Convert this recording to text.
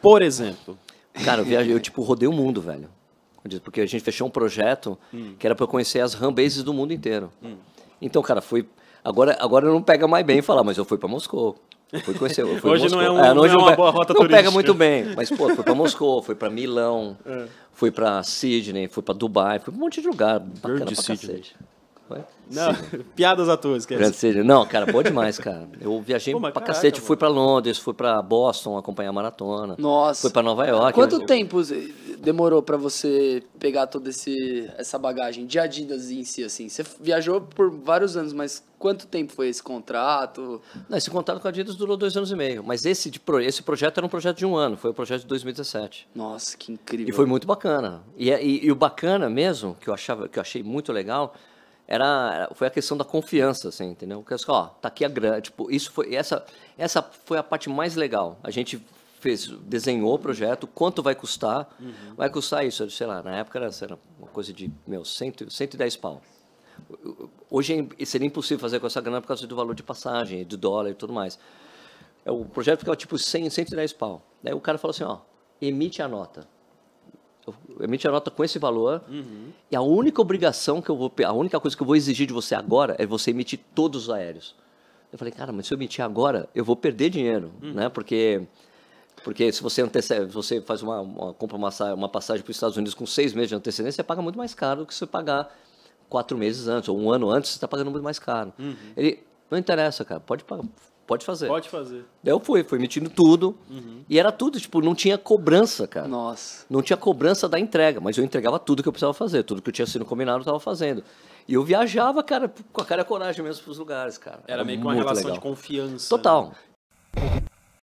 por exemplo? Cara, eu, viajo, eu tipo, rodei o mundo, velho. Porque a gente fechou um projeto hum. que era para eu conhecer as rambases do mundo inteiro. Hum. Então, cara, fui. Agora, agora não pega mais bem falar, mas eu fui para Moscou. Fui conhecer. Fui hoje não é, um, é, não é uma pega, boa rota Não pega muito bem, mas pô, fui para Moscou, fui para Milão, é. fui para Sydney, fui para Dubai, fui para um monte de lugar. Grande Sydney. Cacete. piadas à toa, esquece. não, cara, bom demais, cara. Eu viajei Pô, pra caraca, cacete, mano. fui pra Londres, fui pra Boston acompanhar a maratona. Nossa. Fui pra Nova York. Né? Quanto tempo demorou pra você pegar toda esse, essa bagagem de Adidas em si, assim? Você viajou por vários anos, mas quanto tempo foi esse contrato? Não, esse contrato com a Adidas durou dois anos e meio. Mas esse, de, esse projeto era um projeto de um ano, foi o um projeto de 2017. Nossa, que incrível. E foi muito bacana. E, é, e, e o bacana mesmo, que eu, achava, que eu achei muito legal era, foi a questão da confiança, assim, entendeu? Porque assim, ó, tá aqui a grana, tipo, isso foi essa essa foi a parte mais legal. A gente fez, desenhou o projeto, quanto vai custar? Uhum. Vai custar isso, sei lá, na época era, era uma coisa de, meu, 100, 110 pau. Hoje é seria impossível fazer com essa grana por causa do valor de passagem, do dólar e tudo mais. É o projeto ficava é, tipo 100, 110 pau. Daí o cara falou assim, ó, emite a nota. Eu emite a nota com esse valor uhum. e a única obrigação que eu vou, a única coisa que eu vou exigir de você agora é você emitir todos os aéreos. Eu falei, cara, mas se eu emitir agora, eu vou perder dinheiro, uhum. né? Porque porque se você antecede, você faz uma, uma compra uma, uma passagem para os Estados Unidos com seis meses de antecedência, você paga muito mais caro do que você pagar quatro meses antes ou um ano antes, você está pagando muito mais caro. Uhum. Ele não interessa, cara, pode pode fazer. Pode fazer. eu fui, fui emitindo tudo. Uhum. E era tudo, tipo, não tinha cobrança, cara. Nossa. Não tinha cobrança da entrega, mas eu entregava tudo que eu precisava fazer, tudo que eu tinha sido combinado eu estava fazendo. E eu viajava, cara, com a cara e a coragem mesmo pros lugares, cara. Era, era meio que uma relação legal. de confiança. Total. Né?